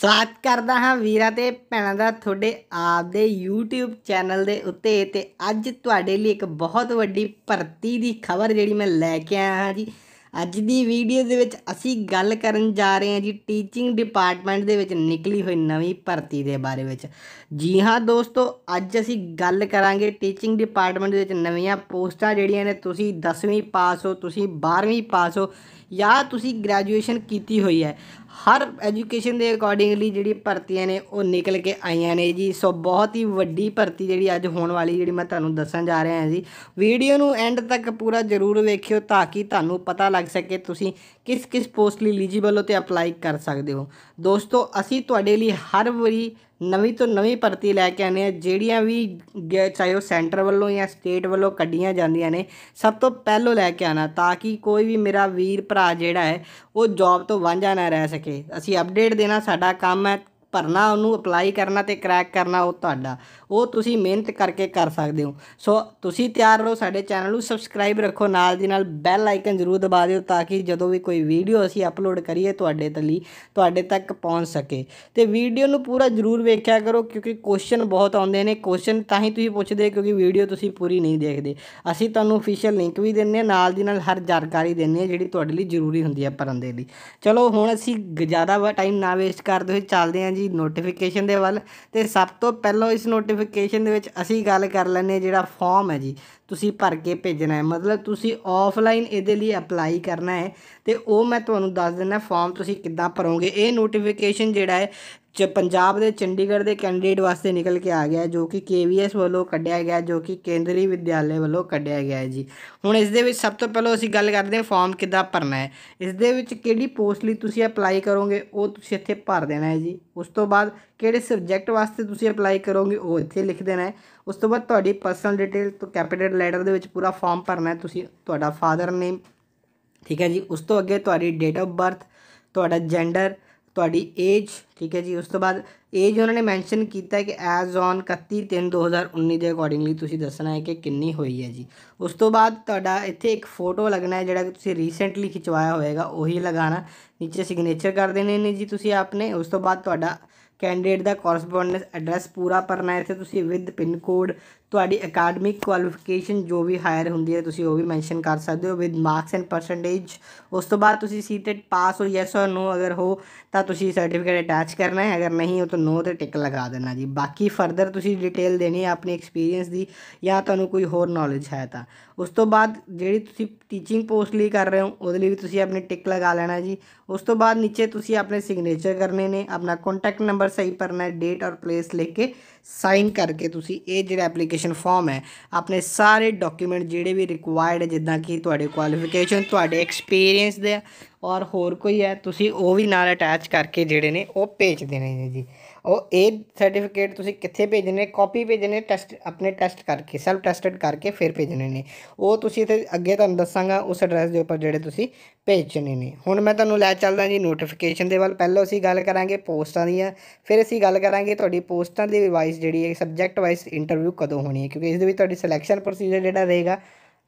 ਸਵਾਗਤ ਕਰਦਾ ਹਾਂ ਵੀਰਾਂ ਤੇ ਭੈਣਾਂ ਦਾ ਤੁਹਾਡੇ ਆਪ ਦੇ YouTube ਚੈਨਲ ਦੇ ਉੱਤੇ ਤੇ ਅੱਜ ਤੁਹਾਡੇ ਲਈ ਇੱਕ ਬਹੁਤ ਵੱਡੀ ਭਰਤੀ ਦੀ ਖਬਰ ਜਿਹੜੀ ਮੈਂ ਲੈ ਕੇ ਆਇਆ ਹਾਂ ਜੀ ਅੱਜ ਦੀ ਵੀਡੀਓ ਦੇ ਵਿੱਚ ਅਸੀਂ ਗੱਲ ਕਰਨ ਜਾ ਰਹੇ ਹਾਂ ਜੀ ਟੀਚਿੰਗ ਡਿਪਾਰਟਮੈਂਟ ਦੇ ਵਿੱਚ ਨਿਕਲੀ ਹੋਈ ਨਵੀਂ ਭਰਤੀ ਦੇ ਬਾਰੇ ਵਿੱਚ ਜੀ ਹਾਂ ਦੋਸਤੋ ਅੱਜ ਅਸੀਂ ਗੱਲ ਕਰਾਂਗੇ ਟੀਚਿੰਗ ਡਿਪਾਰਟਮੈਂਟ ਦੇ ਵਿੱਚ ਨਵੀਆਂ ਪੋਸਟਾਂ ਜਿਹੜੀਆਂ ਨੇ ਤੁਸੀਂ 10ਵੀਂ ਪਾਸ ਹੋ ਤੁਸੀਂ 12ਵੀਂ ਪਾਸ ਹੋ ਜਾਂ ਤੁਸੀਂ ਗ੍ਰੈਜੂਏਸ਼ਨ ਕੀਤੀ ਹੋਈ ਹੈ ਹਰ ਐਜੂਕੇਸ਼ਨ ਦੇ ਅਕੋਰਡਿੰਗਲੀ ਜਿਹੜੀ ਭਰਤੀਆਂ ਨੇ ਉਹ ਨਿਕਲ ਕੇ ਆਈਆਂ ਨੇ ਜੀ ਸੋ ਬਹੁਤ ਹੀ ਵੱਡੀ ਭਰਤੀ ਜਿਹੜੀ ਅੱਜ ਹੋਣ ਵਾਲੀ ਜਿਹੜੀ ਮੈਂ ਤੁਹਾਨੂੰ ਦੱਸਣ ਜਾ ਰਿਹਾ ਹਾਂ ਜੀ ਵੀਡੀਓ ਨੂੰ ਐਂਡ ਤੱਕ ਪੂਰਾ ਜ਼ਰੂਰ ਵੇਖਿਓ ਤਾਂ ਕਿ ਤੁਹਾਨੂੰ ਪਤਾ ਲੱਗ ਸਕੇ ਤੁਸੀਂ ਕਿਸ ਕਿਸ ਪੋਸਟ ਲਈ ਐਲੀਜੀਬਲ ਹੋ ਤੇ ਅਪਲਾਈ ਕਰ ਸਕਦੇ ਹੋ ਦੋਸਤੋ ਅਸੀਂ ਤੁਹਾਡੇ ਲਈ ਹਰ ਵਾਰੀ ਨਵੀਂ ਤੋਂ ਨਵੀਂ ਭਰਤੀ ਲੈ ਕੇ ਆਨੇ ਆ ਜਿਹੜੀਆਂ ਵੀ ਚਾਹੇ ਉਹ ਸੈਂਟਰ ਵੱਲੋਂ ਜਾਂ ਸਟੇਟ ਵੱਲੋਂ ਕੱਢੀਆਂ ਜਾਂਦੀਆਂ ਨੇ ਸਭ ਤੋਂ ਪਹਿਲੋਂ ਲੈ ਕੇ ਆਣਾ ਤਾਂ ਕਿ ਕੋਈ ਵੀ ਮੇਰਾ ਵੀਰ ਭਰਾ ਜਿਹੜਾ ਹੈ ਉਹ ਜੌਬ ਤੋਂ ਵਾਂਝਾ ਨਾ ਰਹਿ ਸਕੇ ਅਸੀਂ ਅਪਡੇਟ ਦੇਣਾ ਸਾਡਾ ਕੰਮ ਹੈ ਭਰਨਾ ਉਹਨੂੰ ਅਪਲਾਈ ਕਰਨਾ ਤੇ ਕ੍ਰੈਕ ਕਰਨਾ ਉਹ ਤੁਹਾਡਾ ਉਹ ਤੁਸੀਂ ਮਿਹਨਤ ਕਰਕੇ ਕਰ ਸਕਦੇ ਹੋ ਸੋ ਤੁਸੀਂ ਤਿਆਰ ਰਹੋ ਸਾਡੇ ਚੈਨਲ ਨੂੰ ਸਬਸਕ੍ਰਾਈਬ ਰੱਖੋ ਨਾਲ ਦੀ ਨਾਲ ਬੈਲ ਆਈਕਨ ਜ਼ਰੂਰ ਦਬਾ ਦਿਓ ਤਾਂ ਕਿ ਜਦੋਂ ਵੀ ਕੋਈ ਵੀਡੀਓ ਅਸੀਂ ਅਪਲੋਡ ਕਰੀਏ ਤੁਹਾਡੇ ਲਈ ਤੁਹਾਡੇ ਤੱਕ ਪਹੁੰਚ ਸਕੇ ਤੇ ਵੀਡੀਓ ਨੂੰ ਪੂਰਾ ਜ਼ਰੂਰ ਵੇਖਿਆ ਕਰੋ ਕਿਉਂਕਿ ਕੁਐਸਚਨ ਬਹੁਤ ਆਉਂਦੇ ਨੇ ਕੁਐਸਚਨ ਤਾਂ ਹੀ ਤੁਸੀਂ ਪੁੱਛਦੇ ਕਿਉਂਕਿ ਵੀਡੀਓ ਤੁਸੀਂ ਪੂਰੀ ਨਹੀਂ ਦੇਖਦੇ ਅਸੀਂ ਤੁਹਾਨੂੰ ਅਫੀਸ਼ੀਅਲ ਲਿੰਕ ਵੀ ਦਿੰਨੇ ਆ ਨਾਲ ਦੀ ਨਾਲ ਹਰ ਜਾਣਕਾਰੀ ਦਿੰਨੇ ਆ ਜਿਹੜੀ ਤੁਹਾਡੇ ਲਈ ਜ਼ਰੂਰੀ ਹੁੰਦੀ ਹੈ ਪਰੰਦੇ ਦੇ ਲਈ ਚਲੋ ਹੁਣ ਅਸੀਂ ਜ਼ਿਆਦਾ ਟਾਈਮ ਨਾ ਵੇਸਟ ਕਰਦੇ ਹੋਏ ਚੱਲਦੇ ਹਾਂ ਜੀ ਨੋਟੀਫਿਕੇਸ਼ਨ ਦੇ ਵੱਲ ਤੇ ਸਭ ਤੋਂ ਪਹਿਲਾਂ ਇਸ ਨੋਟੀਫਿਕੇਸ਼ਨ ਨੋਟੀਫਿਕੇਸ਼ਨ ਦੇ ਵਿੱਚ ਅਸੀਂ ਗੱਲ ਕਰ ਲੈਂਦੇ ਜਿਹੜਾ ਫਾਰਮ ਹੈ ਜੀ ਤੁਸੀਂ ਭਰ ਕੇ ਭੇਜਣਾ ਹੈ ਮਤਲਬ ਤੁਸੀਂ ਆਫਲਾਈਨ ਇਹਦੇ ਲਈ ਅਪਲਾਈ ਕਰਨਾ ਹੈ ਤੇ ਉਹ ਮੈਂ ਤੁਹਾਨੂੰ ਦੱਸ ਦਿੰਦਾ ਫਾਰਮ ਤੁਸੀਂ ਕਿੱਦਾਂ ਭਰੋਗੇ ਇਹ ਨੋਟੀਫਿਕੇਸ਼ਨ ਜਿਹੜਾ ਹੈ ਚ ਪੰਜਾਬ ਦੇ ਚੰਡੀਗੜ੍ਹ ਦੇ ਕੈਂਡੀਡੇਟ ਵਾਸਤੇ ਨਿਕਲ ਕੇ ਆ ਗਿਆ ਜੋ ਕਿ ਕੇਵੀਐਸ ਵੱਲੋਂ ਕੱਢਿਆ ਗਿਆ ਜੋ ਕਿ ਕੇਂਦਰੀ ਵਿਦਿਆਲੇ ਵੱਲੋਂ ਕੱਢਿਆ ਗਿਆ ਹੈ ਜੀ ਹੁਣ ਇਸ ਦੇ ਵਿੱਚ ਸਭ ਤੋਂ ਪਹਿਲਾਂ ਅਸੀਂ ਗੱਲ ਕਰਦੇ ਹਾਂ ਫਾਰਮ ਕਿੱਦਾਂ ਭਰਨਾ ਹੈ ਇਸ ਦੇ ਵਿੱਚ ਕਿਹੜੀ ਪੋਸਟ ਲਈ ਤੁਸੀਂ ਅਪਲਾਈ ਕਰੋਗੇ ਉਹ ਤੁਸੀਂ ਇੱਥੇ ਭਰ ਦੇਣਾ ਹੈ ਜੀ ਉਸ ਤੋਂ ਬਾਅਦ ਕਿਹੜੇ ਸਬਜੈਕਟ ਵਾਸਤੇ ਤੁਸੀਂ ਅਪਲਾਈ ਕਰੋਗੇ ਉਹ ਇੱਥੇ ਲਿਖ ਦੇਣਾ ਹੈ ਉਸ ਤੋਂ ਬਾਅਦ ਤੁਹਾਡੀ ਪਰਸਨਲ ਡਿਟੇਲ ਤੋਂ ਕੈਪੀਟਲ ਲੈਟਰ ਦੇ ਵਿੱਚ ਪੂਰਾ ਫਾਰਮ ਭਰਨਾ ਹੈ ਤੁਸੀਂ ਤੁਹਾਡਾ ਫਾਦਰ ਨੇਮ ਠੀਕ ਹੈ ਜੀ ਉਸ ਤੋਂ ਅੱਗੇ ਤੁਹਾਡੀ ਡੇਟ ਆਫ ਬਰਥ ਤੁਹਾਡਾ ਜੈਂਡਰ ਤੁਹਾਡੀ ਏਜ ਠੀਕ ਹੈ ਜੀ ਉਸ ਤੋਂ ਬਾਅਦ ਏਜ ਉਹਨਾਂ ਨੇ ਮੈਂਸ਼ਨ ਕੀਤਾ ਹੈ ਕਿ ਐਜ਼ ਔਨ 31 3 2019 ਦੇ ਅਕੋਰਡਿੰਗਲੀ ਤੁਸੀਂ ਦੱਸਣਾ ਹੈ ਕਿ ਕਿੰਨੀ ਹੋਈ ਹੈ ਜੀ ਉਸ ਤੋਂ ਬਾਅਦ ਤੁਹਾਡਾ ਇੱਥੇ ਇੱਕ ਫੋਟੋ ਲੱਗਣਾ ਹੈ ਜਿਹੜਾ ਤੁਸੀਂ ਰੀਸੈਂਟਲੀ ਖਿਚਵਾਇਆ ਹੋਵੇਗਾ ਉਹੀ ਲਗਾਣਾ ਨੀਚੇ ਸਿਗਨੇਚਰ ਕਰ ਦੇਣੇ ਨੇ ਜੀ ਤੁਸੀਂ ਆਪਨੇ ਉਸ ਤੋਂ ਬਾਅਦ ਤੁਹਾਡਾ ਕੈਂਡੀਡੇਟ ਦਾ ਕੋਰਸਪੋਂਡੈਂਸ ਐਡਰੈਸ ਪੂਰਾ ਭਰਨਾ ਹੈ ਇੱਥੇ ਤੁਸੀਂ ਵਿਦ ਪਿਨ ਕੋਡ ਤੁਹਾਡੀ ਅਕੈਡਮਿਕ ਕੁਆਲੀਫਿਕੇਸ਼ਨ ਜੋ ਵੀ ਹਾਇਰ ਹੁੰਦੀ ਹੈ ਤੁਸੀਂ ਉਹ ਵੀ ਮੈਂਸ਼ਨ ਕਰ ਸਕਦੇ ਹੋ ਵਿਦ ਮਾਰਕਸ ਐਂਡ ਪਰਸੈਂਟੇਜ ਉਸ ਤੋਂ ਬਾਅਦ ਤੁਸੀਂ ਸੀਟਡ ਪਾਸ ਹੋ ਯੈਸ অর ਨੋ ਅਗਰ ਹੋ ਤਾਂ ਤੁਸੀਂ ਸਰਟੀਫਿਕੇਟ ਅਟੈਚ ਕਰਨਾ ਹੈ ਅਗਰ ਨਹੀਂ ਹੋ ਤਾਂ ਨੋ ਤੇ ਟਿਕ ਲਗਾ ਦੇਣਾ ਜੀ ਬਾਕੀ ਫਰਦਰ ਤੁਸੀਂ ਡਿਟੇਲ ਦੇਣੀ ਹੈ ਆਪਣੇ ਐਕਸਪੀਰੀਅੰਸ ਦੀ ਜਾਂ ਤੁਹਾਨੂੰ ਕੋਈ ਹੋਰ ਨੌਲੇਜ ਹੈ ਤਾਂ ਉਸ ਤੋਂ ਬਾਅਦ ਜਿਹੜੀ ਤੁਸੀਂ ਟੀਚਿੰਗ ਪੋਸਟ ਲਈ ਕਰ ਰਹੇ ਹੋ ਉਹਦੇ ਲਈ ਵੀ ਤੁਸੀਂ ਆਪਣੀ ਟਿਕ ਲਗਾ ਲੈਣਾ ਜੀ ਉਸ ਤੋਂ ਬਾਅਦ ਨੀਚੇ ਤੁਸੀਂ ਆਪਣੇ ਸਿਗਨੇਚਰ ਕਰਨੇ ਨੇ ਆਪਣਾ ਕੰਟੈਕਟ ਨੰਬਰ ਸਹੀ भरना ਡੇਟ ਔਰ ਪਲੇਸ ਲਿਖ ਕੇ ਸਾਈਨ ਕਰਕੇ ਤੁਸੀਂ ਇਹ ਜਿਹੜਾ ਐਪਲੀਕੇਸ਼ਨ ਫਾਰਮ ਹੈ ਆਪਣੇ ਸਾਰੇ ਡਾਕੂਮੈਂਟ ਜਿਹੜੇ ਵੀ ਰਿਕੁਆਇਰਡ ਹੈ ਜਿੱਦਾਂ ਕਿ ਤੁਹਾਡੇ ਕੁਆਲੀਫਿਕੇਸ਼ਨ ਤੁਹਾਡੇ ਐਕਸਪੀਰੀਅੰਸ ਦੇ ਔਰ ਹੋਰ ਕੋਈ ਹੈ ਤੁਸੀਂ ਉਹ ਵੀ ਨਾਲ ਅਟੈਚ ਕਰਕੇ ਜਿਹੜੇ ਨੇ ਉਹ ਭੇਜ ਦੇਣੇ ਨੇ ਜੀ ਉਹ ਇਹ ਸਰਟੀਫਿਕੇਟ ਤੁਸੀਂ ਕਿੱਥੇ ਭੇਜਣੇ ਕਾਪੀ ਭੇਜਣੇ ਟੈਸਟ ਆਪਣੇ ਟੈਸਟ ਕਰਕੇ ਸੈਲਫ ਟੈਸਟਡ ਕਰਕੇ ਫਿਰ ਭੇਜਣੇ ਨੇ ਉਹ ਤੁਸੀਂ ਇੱਥੇ ਅੱਗੇ ਤੁਹਾਨੂੰ ਦੱਸਾਂਗਾ ਉਸ ਐਡਰੈਸ ਦੇ ਉੱਪਰ ਜਿਹੜੇ ਤੁਸੀਂ ਭੇਜਣੇ ਨੇ ਹੁਣ ਮੈਂ ਤੁਹਾਨੂੰ ਲੈ ਚੱਲਦਾ ਜੀ ਨੋਟੀਫਿਕੇਸ਼ਨ ਦੇ ਵੱਲ ਪਹਿਲਾਂ ਅਸੀਂ ਗੱਲ ਕਰਾਂਗੇ ਪੋਸਟਾਂ ਦੀਆਂ ਫਿਰ ਅਸੀਂ ਗੱਲ ਕਰਾਂਗੇ ਤੁਹਾਡੀ ਪੋਸਟਾਂ ਦੀ ਵਾਈਜ਼ ਜਿਹੜੀ ਹੈ ਸਬਜੈਕਟ ਵਾਈਜ਼ ਇੰਟਰਵਿਊ ਕਦੋਂ ਹੋਣੀ ਹੈ ਕਿਉਂਕਿ ਇਸ ਦੇ ਵਿੱਚ ਤੁਹਾਡੀ ਸਿਲੈਕਸ਼ਨ ਪ੍ਰੋਸੀਜਰ ਜਿਹੜਾ ਰਹੇਗਾ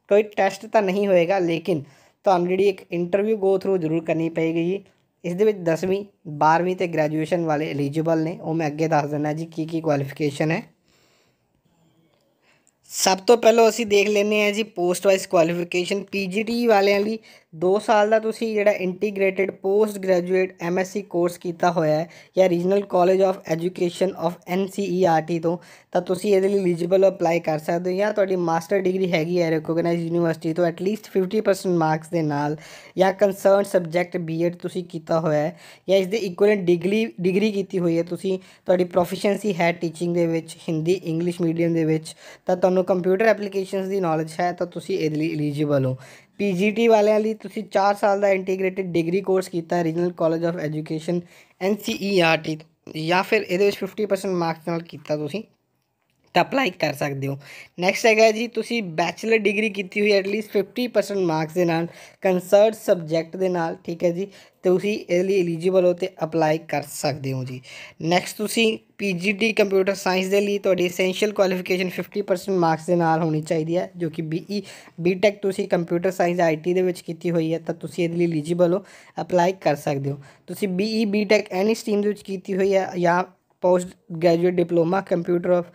ਕੋਈ ਟੈਸਟ ਤਾਂ ਨਹੀਂ ਹੋਏਗਾ ਲੇਕਿਨ ਤੁਹਾਨੂੰ ਜਿਹੜੀ ਇੱਕ ਇੰਟਰਵਿਊ ਗੋ ਥਰੂ ਜ਼ਰੂਰ ਕਰਨੀ ਪਏਗੀ ਇਸ ਦੇ ਵਿੱਚ 10ਵੀਂ 12ਵੀਂ ਤੇ ਗ੍ਰੈਜੂਏਸ਼ਨ ਵਾਲੇ ਐਲੀਜੀਬਲ ਨੇ ਉਹ ਮੈਂ ਅੱਗੇ ਦੱਸ ਦਿੰਦਾ ਜੀ ਕੀ ਕੀ ਕੁਆਲੀਫਿਕੇਸ਼ਨ ਹੈ ਸਭ ਤੋਂ ਪਹਿਲਾਂ ਅਸੀਂ ਦੇਖ ਲੈਨੇ ਆ ਜੀ ਪੋਸਟ ਵਾਈਜ਼ ਕੁਆਲੀਫਿਕੇਸ਼ਨ ਪੀਜੀਟੀ ਵਾਲਿਆਂ ਲਈ 2 ਸਾਲ ਦਾ ਤੁਸੀਂ ਜਿਹੜਾ integrated post graduate MSc course ਕੀਤਾ ਹੋਇਆ ਹੈ ਜਾਂ regional college of education of NCERT ਤੋਂ ਤਾਂ ਤੁਸੀਂ ਇਹਦੇ ਲਈ ਐਲੀਜੀਬਲ ਅਪਲਾਈ ਕਰ ਸਕਦੇ ਹੋ ਜਾਂ ਤੁਹਾਡੀ ਮਾਸਟਰ ਡਿਗਰੀ ਹੈਗੀ ਹੈ ਰੈਕੋਗਨਾਈਜ਼ਡ ਯੂਨੀਵਰਸਿਟੀ ਤੋਂ ਐਟਲੀਸਟ 50% ਮਾਰਕਸ ਦੇ ਨਾਲ ਜਾਂ ਕੰਸਰਨ ਸਬਜੈਕਟ ਬੀਐਡ ਤੁਸੀਂ ਕੀਤਾ ਹੋਇਆ ਹੈ ਜਾਂ ਇਸ ਦੇ ਇਕੁਇਵਲੈਂਟ ਡਿਗਰੀ ਡਿਗਰੀ ਕੀਤੀ ਹੋਈ ਹੈ ਤੁਸੀਂ ਤੁਹਾਡੀ ਪ੍ਰੋਫੀਸ਼ੀਐਂਸੀ ਹੈ ਟੀਚਿੰਗ ਦੇ ਵਿੱਚ ਹਿੰਦੀ ਇੰਗਲਿਸ਼ ਮੀਡੀਅਮ ਦੇ ਵਿੱਚ ਤਾਂ ਤੁਹਾਨੂੰ ਕੰਪਿਊਟਰ ਐਪਲੀਕੇਸ਼ਨਸ ਦੀ ਨੌਲੇਜ ਹੈ ਤਾਂ ਤੁਸੀਂ ਇਹਦੇ ਲਈ ਐਲੀਜੀਬਲ ਹੋ ਪੀਜੀਟੀ ਵਾਲਿਆਂ ਲਈ ਤੁਸੀਂ 4 ਸਾਲ ਦਾ ਇੰਟੀਗ੍ਰੇਟਿਡ ਡਿਗਰੀ ਕੋਰਸ ਕੀਤਾ regional college of education NCERT ਜਾਂ ਫਿਰ ਇਹਦੇ ਵਿੱਚ 50% ਮਾਰਕਸ ਨਾਲ ਕੀਤਾ ਤੁਸੀਂ ਤਾਂ ਅਪਲਾਈ ਕਰ ਸਕਦੇ ਹੋ ਨੈਕਸਟ ਹੈਗਾ ਜੀ ਤੁਸੀਂ ਬੈਚਲਰ ਡਿਗਰੀ ਕੀਤੀ ਹੋਈ ਐਟਲੀਸਟ 50% ਮਾਰਕਸ ਦੇ ਨਾਲ ਕੰਸਰਟ ਸਬਜੈਕਟ ਦੇ ਨਾਲ ਠੀਕ ਹੈ ਜੀ ਤੁਸੀਂ ਇਸ ਲਈ ਐਲੀਜੀਬਲ ਹੋ ਤੇ ਅਪਲਾਈ ਕਰ ਸਕਦੇ ਹੋ ਜੀ ਨੈਕਸਟ ਤੁਸੀਂ ਪੀਜੀਟੀ ਕੰਪਿਊਟਰ ਸਾਇੰਸ ਦੇ ਲਈ ਤੁਹਾਡੀ ਐਸੈਂਸ਼ੀਅਲ ਕੁਆਲੀਫਿਕੇਸ਼ਨ 50% ਮਾਰਕਸ ਦੇ ਨਾਲ ਹੋਣੀ ਚਾਹੀਦੀ ਹੈ ਜੋ ਕਿ ਬੀਈ ਬੀਟੈਕ e, ਤੁਸੀਂ ਕੰਪਿਊਟਰ ਸਾਇੰਸ ਆਈਟੀ ਦੇ ਵਿੱਚ ਕੀਤੀ ਹੋਈ ਹੈ ਤਾਂ ਤੁਸੀਂ ਇਹਦੇ ਲਈ ਐਲੀਜੀਬਲ ਹੋ ਅਪਲਾਈ ਕਰ ਸਕਦੇ ਹੋ ਤੁਸੀਂ ਬੀਈ ਬੀਟੈਕ ਐਨੀ ਸਟਰੀਮ ਦੇ ਵਿੱਚ ਕੀਤੀ ਹੋਈ ਹੈ ਜਾਂ post graduate diploma computer of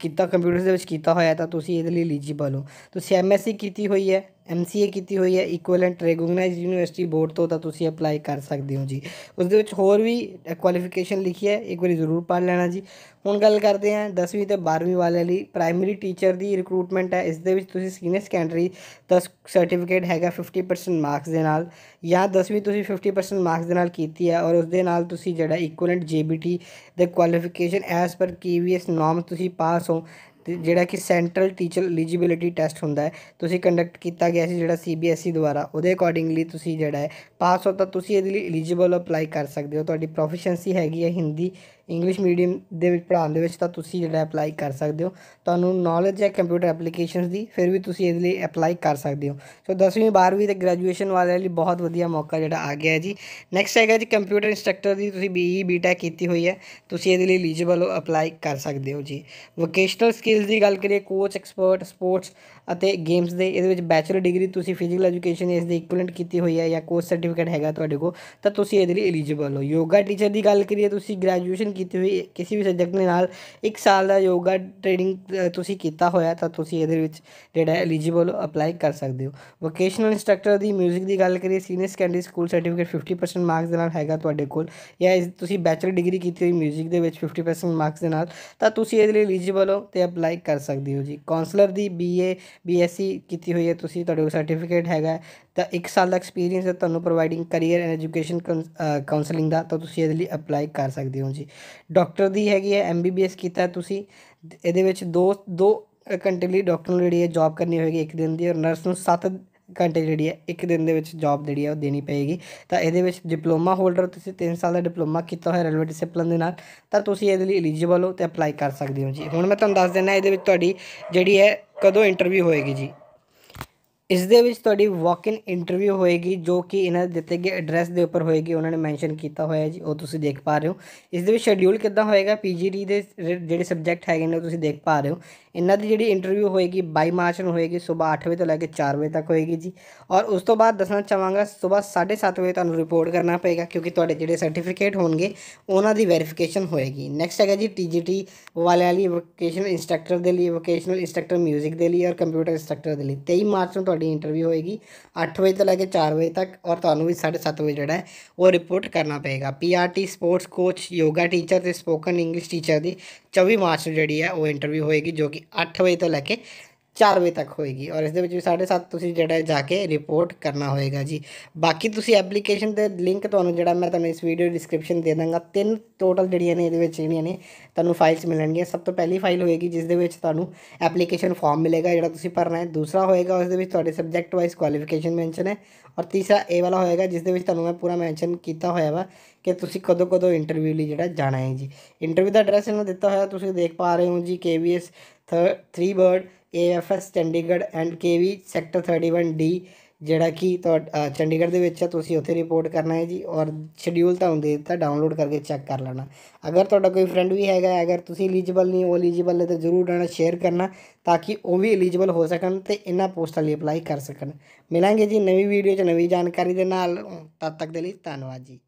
ਕੀਤਾ ਕੰਪਿਊਟਰ ਦੇ ਵਿੱਚ ਕੀਤਾ ਹੋਇਆ ਤਾਂ ਤੁਸੀਂ ਇਹਦੇ ਲਈ ਐਲੀਜੀਬਲ ਹੋ ਤੁਸੀਂ ਐਮਐਸਸੀ ਕੀਤੀ ਹੋਈ ਹੈ ਐਮਸੀਏ ਕੀਤੀ ਹੋਈ ਹੈ ਇਕੁਇਵਲੈਂਟ ਰੈਗੋਗਨਾਈਜ਼ਡ ਯੂਨੀਵਰਸਿਟੀ ਬੋਰਡ ਤੋਂ ਤਾਂ ਤੁਸੀਂ ਅਪਲਾਈ ਕਰ ਸਕਦੇ ਹੋ ਜੀ ਉਸ ਦੇ ਵਿੱਚ ਹੋਰ ਵੀ ਕੁਆਲੀਫਿਕੇਸ਼ਨ ਲਿਖੀ ਹੈ ਇੱਕ ਵਾਰੀ ਜ਼ਰੂਰ ਪੜ੍ਹ ਲੈਣਾ ਜੀ ਹੁਣ ਗੱਲ ਕਰਦੇ ਹਾਂ 10ਵੀਂ ਤੇ 12ਵੀਂ ਵਾਲਿਆਂ ਲਈ ਪ੍ਰਾਇਮਰੀ ਟੀਚਰ ਦੀ ਰਿਕਰੂਟਮੈਂਟ ਹੈ ਇਸ ਦੇ ਵਿੱਚ ਤੁਸੀਂ ਸੀਨੀਅਰ ਸੈਕੰਡਰੀ ਦਾ ਸਰਟੀਫਿਕੇਟ ਹੈਗਾ 50% ਮਾਰਕਸ ਦੇ ਨਾਲ ਜਾਂ 10ਵੀਂ ਤੁਸੀਂ 50% ਮਾਰਕਸ ਦੇ ਨਾਲ ਕੀਤੀ ਹੈ ਔਰ ਉਸ ਦੇ ਨਾਲ ਤੁਸੀਂ ਜਿਹੜਾ ਇਕੁਇਵਲੈਂਟ ਜੀਬੀਟੀ ਦੇ ਕੁਆਲੀਫਿਕੇਸ਼ਨ ਐਸ ਪਰ ਕੇਵੀਐਸ ਨਾਮ ਤੁਸੀਂ ਪਾਸ ਹੋ ਜਿਹੜਾ ਕਿ ਸੈਂਟਰਲ ਟੀਚਰ ਐਲੀਜੀਬਿਲਟੀ ਟੈਸਟ ਹੁੰਦਾ ਹੈ ਤੁਸੀਂ ਕੰਡਕਟ ਕੀਤਾ ਗਿਆ ਸੀ ਜਿਹੜਾ ਸੀਬੀਐਸਈ e ਦੁਆਰਾ ਉਹਦੇ ਅਕੋਰਡਿੰਗਲੀ ਤੁਸੀਂ ਜਿਹੜਾ ਹੈ ਪਾਸ ਹੋ ਤਾਂ ਤੁਸੀਂ ਇਹਦੇ ਲਈ ਐਲੀਜੀਬਲ ਅਪਲਾਈ ਕਰ ਸਕਦੇ ਹੋ ਤੁਹਾਡੀ ਪ੍ਰੋਫੀਸ਼ੀਐਂਸੀ ਹੈਗੀ ਹੈ ਹਿੰਦੀ ਇੰਗਲਿਸ਼ ਮੀਡੀਅਮ ਦੇ ਵਿੱਚ ਪੜ੍ਹਾਉਣ ਦੇ ਵਿੱਚ ਤਾਂ ਤੁਸੀਂ ਜਿਹੜਾ ਅਪਲਾਈ ਕਰ ਸਕਦੇ ਹੋ ਤੁਹਾਨੂੰ ਨੌਲੇਜ ਹੈ ਕੰਪਿਊਟਰ ਐਪਲੀਕੇਸ਼ਨਸ ਦੀ ਫਿਰ ਵੀ ਤੁਸੀਂ ਇਹਦੇ ਲਈ ਅਪਲਾਈ ਕਰ ਸਕਦੇ ਹੋ ਸੋ 10ਵੀਂ 12ਵੀਂ ਤੇ ਗ੍ਰੈਜੂਏਸ਼ਨ ਵਾਲਿਆਂ ਲਈ ਬਹੁਤ ਵਧੀਆ ਮੌਕਾ ਜਿਹੜਾ ਆ ਗਿਆ ਹੈ ਜੀ ਨੈਕਸਟ ਹੈਗਾ ਜੀ ਕੰਪਿਊਟਰ ਇੰਸਟ੍ਰਕਟਰ ਦੀ ਤੁਸੀਂ ਬੀਈ ਬੀਟੈਕ e, ਕੀਤੀ ਹੋਈ ਹੈ ਤੁਸੀਂ ਇਹਦੇ ਲਈ ਐਲੀਜੀਬਲ ਹੋ ਅਪਲਾਈ ਕਰ ਸਕਦੇ ਹੋ ਜੀ ਵੋਕੇਸ਼ਨਲ ਸਕਿੱਲਸ ਦੀ ਗੱਲ ਕਰੀਏ ਕੋਚ ਐਕਸਪਰਟ ਸਪੋਰਟਸ ਅਤੇ ਗੇਮਸ ਦੇ ਇਹਦੇ ਵਿੱਚ ਬੈਚਲਰ ਡਿਗਰੀ ਤੁਸੀਂ ਫਿਜ਼ੀਕਲ ਐਜੂਕੇਸ਼ਨ ਇਸ ਦੇ ਇਕੁਇਲੈਂਟ ਕੀਤੀ ਹੋਈ ਹੈ ਜਾਂ ਕੋਰਸ ਸਰਟੀਫਿਕੇਟ ਹੈਗਾ ਤੁਹਾਡੇ ਕੋਲ ਤਾਂ ਤੁਸੀਂ ਇਹਦੇ ਲਈ ਐਲੀਜੀਬਲ ਹੋ ਯੋਗਾ ਟੀਚਰ ਦੀ ਗੱਲ ਕਰੀਏ ਤੁਸੀਂ ਗ੍ਰੈਜੂਏਸ਼ਨ ਕੀਤੀ ਹੋਈ ਕਿਸੇ ਵੀ ਸਬਜੈਕਟ ਦੇ ਨਾਲ 1 ਸਾਲ ਦਾ ਯੋਗਾ ਟ੍ਰੇਨਿੰਗ ਤੁਸੀਂ ਕੀਤਾ ਹੋਇਆ ਤਾਂ ਤੁਸੀਂ ਇਹਦੇ ਵਿੱਚ ਜਿਹੜਾ ਐਲੀਜੀਬਲ ਅਪਲਾਈ ਕਰ ਸਕਦੇ ਹੋ ਵੋਕੇਸ਼ਨਲ ਇੰਸਟ੍ਰਕਟਰ ਦੀ 뮤직 ਦੀ ਗੱਲ ਕਰੀਏ senior secondary school certificate 50% marks ਦੇ ਨਾਲ ਹੈਗਾ ਤੁਹਾਡੇ ਕੋਲ ਜਾਂ ਤੁਸੀਂ ਬੈਚਲਰ ਡਿਗਰੀ ਕੀਤੀ ਹੋਈ 뮤직 ਦੇ ਵਿੱਚ 50% ਮਾਰਕਸ ਦੇ ਨਾਲ ਤਾਂ ਤੁਸੀਂ ਇਹਦੇ ਲਈ ਐਲੀਜੀਬਲ ਹੋ ਤੇ ਅਪਲਾਈ ਕਰ ਸਕਦੇ ਹੋ ਜੀ ਕਾਉਂਸਲਰ ਦੀ ਬੀਏ ਬੀਐਸਸੀ ਕੀਤੀ ਹੋਈ ਹੈ ਤੁਸੀਂ ਤੁਹਾਡੇ ਕੋਲ ਸਰਟੀਫਿਕੇਟ ਹੈਗਾ ਤਾਂ 1 ਸਾਲ ਦਾ ਐਕਸਪੀਰੀਅੰਸ ਹੈ ਤੁਹਾਨੂੰ providing career and education counselling ਦਾ ਤਾਂ ਤੁਸੀਂ ਇਹਦੇ ਲਈ ਅਪਲਾਈ ਕਰ ਸਕਦੇ ਹੋ ਜੀ ਡਾਕਟਰ ਦੀ ਹੈਗੀ ਹੈ ਐਮਬੀਬੀਐਸ ਕੀਤਾ ਤੁਸੀਂ ਇਹਦੇ ਵਿੱਚ ਦੋ ਦੋ ਘੰਟੇ ਲਈ ਡਾਕਟਰ ਨੂੰ ਜਿਹੜੀ ਹੈ ਜੌਬ ਕਰਨੀ ਹੋਏਗੀ ਇੱਕ ਦਿਨ ਦੀ ਔਰ ਨਰਸ ਨੂੰ 7 ਘੰਟੇ ਜਿਹੜੀ ਹੈ ਇੱਕ ਦਿਨ ਦੇ ਵਿੱਚ ਜੌਬ ਜਿਹੜੀ ਹੈ ਉਹ ਦੇਣੀ ਪਏਗੀ ਤਾਂ ਇਹਦੇ ਵਿੱਚ ਡਿਪਲੋਮਾ ਹੋਲਡਰ ਤੁਸੀਂ 3 ਸਾਲ ਦਾ ਡਿਪਲੋਮਾ ਕੀਤਾ ਹੋਇਆ ਰੈਲਵੇ ਡਿਸਪਲਨ ਦੇ ਨਾਲ ਤਾਂ ਤੁਸੀਂ ਇਹਦੇ ਲਈ ਐਲੀਜੀਬਲ ਹੋ ਤੇ ਅਪਲਾਈ ਕਰ ਸਕਦੇ ਹੋ ਜੀ ਹੁਣ ਮੈਂ ਤੁਹਾਨੂੰ ਦੱਸ ਦਿੰਦਾ ਇਹਦੇ ਵਿੱਚ ਤੁਹਾਡੀ ਜਿਹੜੀ ਹੈ ਕਦੋਂ ਇੰਟਰਵਿਊ ਹੋਏਗੀ ਜੀ ਇਸ ਦੇ ਵਿੱਚ ਤੁਹਾਡੀ ਵਾਕ ਇਨ ਇੰਟਰਵਿਊ ਹੋਏਗੀ ਜੋ ਕਿ ਇਹਨਾਂ ਦੇ ਦਿੱਤੇ ਗਏ ਐਡਰੈਸ ਦੇ ਉੱਪਰ ਹੋਏਗੀ ਉਹਨਾਂ ਨੇ ਮੈਂਸ਼ਨ ਕੀਤਾ ਹੋਇਆ ਹੈ ਜੀ ਉਹ ਤੁਸੀਂ ਦੇਖ ਪਾ ਰਹੇ ਹੋ ਇਸ ਦੇ ਵਿੱਚ ਸ਼ੈਡਿਊਲ ਕਿੱਦਾਂ ਹੋਏਗਾ ਪੀਜੀਡੀ ਦੇ ਜਿਹੜੇ ਸਬਜੈਕਟ ਹੈਗੇ ਨੇ ਉਹ ਤੁਸੀਂ ਦੇਖ ਪਾ ਰਹੇ ਹੋ ਇਹਨਾਂ ਦੀ ਜਿਹੜੀ ਇੰਟਰਵਿਊ ਹੋਏਗੀ 22 ਮਾਰਚ ਨੂੰ ਹੋਏਗੀ ਸਵੇਰ 8 ਵਜੇ ਤੋਂ ਲੈ ਕੇ 4 ਵਜੇ ਤੱਕ ਹੋਏਗੀ ਜੀ ਔਰ ਉਸ ਤੋਂ ਬਾਅਦ ਦੱਸਣਾ ਚਾਹਾਂਗਾ ਸਵੇਰ 7:30 ਵਜੇ ਤੁਹਾਨੂੰ ਰਿਪੋਰਟ ਕਰਨਾ ਪਏਗਾ ਕਿਉਂਕਿ ਤੁਹਾਡੇ ਜਿਹੜੇ ਸਰਟੀਫਿਕੇਟ ਹੋਣਗੇ ਉਹਨਾਂ ਦੀ ਵੈਰੀਫਿਕੇਸ਼ਨ ਹੋਏਗੀ ਨੈਕਸਟ ਹੈਗਾ ਜੀ ਟੀਜੀਟੀ ਵਾਲਿਆਂ ਲਈ ਵੋਕੇਸ਼ਨਲ ਇੰਸਟ੍ਰਕਟਰ ਦੇ ਲਈ ਵੋਕੇਸ਼ਨਲ ਇੰਸਟ੍ਰਕਟਰ 뮤직 ਦੇ ਲਈ ਔਰ ਕੰਪਿਊਟਰ ਇੰਸਟ੍ਰਕਟਰ ਦੇ ਲਈ 23 ਮਾਰਚ ਨੂੰ ਤੁਹਾਡੀ ਇੰਟਰਵਿਊ ਹੋਏਗੀ 8 ਵਜੇ ਤੋਂ ਲੈ ਕੇ 4 ਵਜੇ ਤੱਕ ਔਰ ਤੁਹਾਨੂੰ ਵੀ 7:30 ਵਜੇ ਜਿਹੜਾ ਹੈ ਉਹ ਰਿਪੋਰਟ ਕਰਨਾ ਪਏਗਾ PRT sports coach yoga teacher ਤੇ ਸਪੋਕਨ ਇੰਗਲਿਸ਼ ਟੀਚਰ ਦੀ 24 ਮਾਰਚ ਨੂੰ ਜਿਹੜੀ ਹੈ ਉਹ ਇੰਟਰਵਿਊ ਹੋਏਗੀ ਜੋ ਕਿ 8 ਵਜੇ ਤੋਂ ਲੈ ਕੇ 4 ਵਜੇ ਤੱਕ ਹੋਏਗੀ ਔਰ ਇਸ ਦੇ ਵਿੱਚ ਵੀ 7:30 ਤੁਸੀਂ ਜਿਹੜਾ ਜਾ ਕੇ ਰਿਪੋਰਟ ਕਰਨਾ ਹੋਏਗਾ ਜੀ ਬਾਕੀ ਤੁਸੀਂ ਐਪਲੀਕੇਸ਼ਨ ਦੇ ਲਿੰਕ ਤੁਹਾਨੂੰ ਜਿਹੜਾ ਮੈਂ ਤੁਹਾਨੂੰ ਇਸ ਵੀਡੀਓ ਡਿਸਕ੍ਰਿਪਸ਼ਨ ਦੇ ਦਾਂਗਾ ਤਿੰਨ ਟੋਟਲ ਜਿਹੜੀਆਂ ਨੇ ਇਹਦੇ ਵਿੱਚ ਜਿਹੜੀਆਂ ਨੇ ਤੁਹਾਨੂੰ ਫਾਈਲਸ ਮਿਲਣਗੀਆਂ ਸਭ ਤੋਂ ਪਹਿਲੀ ਫਾਈਲ ਹੋਏਗੀ ਜਿਸ ਦੇ ਵਿੱਚ ਤੁਹਾਨੂੰ ਐਪਲੀਕੇਸ਼ਨ ਫਾਰਮ ਮਿਲੇਗਾ ਜਿਹੜਾ ਤੁਸੀਂ ਭਰਨਾ ਹੈ ਦੂਸਰਾ ਹੋਏਗਾ ਉਸ ਦੇ ਵਿੱਚ ਤੁਹਾਡੇ ਸਬਜੈਕਟ ਵਾਈਜ਼ ਕੁਆਲੀਫਿਕੇਸ਼ਨ ਮੈਂਸ਼ਨ ਹੈ ਔਰ ਤੀਸਰਾ ਇਹ ਵਾਲਾ ਹੋਏਗਾ ਜਿਸ ਦੇ ਵਿੱਚ ਤੁਹਾਨੂੰ ਮੈਂ ਪੂਰਾ ਮੈਂਸ਼ਨ ਕੀਤਾ ਹੋਇਆ ਵਾ ਕਿ ਤੁਸੀਂ ਕਦੋਂ ਕਦੋਂ ਇੰਟਰਵਿਊ ਲਈ ਜਿਹੜਾ ਜਾਣਾ ਹੈ ਜੀ ਇੰਟਰਵਿਊ ਦਾ ਐਡਰੈਸ ਇਹਨਾਂ ਦਿੱਤਾ ਹੋਇਆ ਤੁਸੀਂ ਦੇਖ ਪਾ ਰਹੇ ਹੋ ਜੀ ਕੇਵੀਐਸ 3 ਬਰਡ AFS Chandigarh and KV sector 31D ਜਿਹੜਾ ਕਿ ਚੰਡੀਗੜ੍ਹ ਦੇ ਵਿੱਚ ਹੈ ਤੁਸੀਂ ਉੱਥੇ ਰਿਪੋਰਟ ਕਰਨਾ ਹੈ ਜੀ ਔਰ ਸ਼ਡਿਊਲ ਤਾਂ ਦੇ ਦਿੱਤਾ ਡਾਊਨਲੋਡ ਕਰਕੇ ਚੈੱਕ ਕਰ ਲੈਣਾ ਅਗਰ ਤੁਹਾਡਾ ਕੋਈ ਫਰੈਂਡ ਵੀ ਹੈਗਾ ਅਗਰ ਤੁਸੀਂ ਐਲੀਜੀਬਲ ਨਹੀਂ ਹੋ ਐਲੀਜੀਬਲ ਹੈ ਤਾਂ ਜ਼ਰੂਰ ਆਣਾ ਸ਼ੇਅਰ ਕਰਨਾ ਤਾਂ ਕਿ ਉਹ ਵੀ ਐਲੀਜੀਬਲ ਹੋ ਸਕਣ ਤੇ ਇਹਨਾਂ ਪੋਸਟਾਂ ਲਈ ਅਪਲਾਈ ਕਰ ਸਕਣ ਮਿਲਾਂਗੇ ਜੀ ਨਵੀਂ ਵੀਡੀਓ 'ਚ ਨਵੀਂ ਜਾਣਕਾਰੀ ਦੇ ਨਾਲ ਤਦ ਤੱਕ ਦੇ ਲਈ ਧੰਨਵਾਦ ਜੀ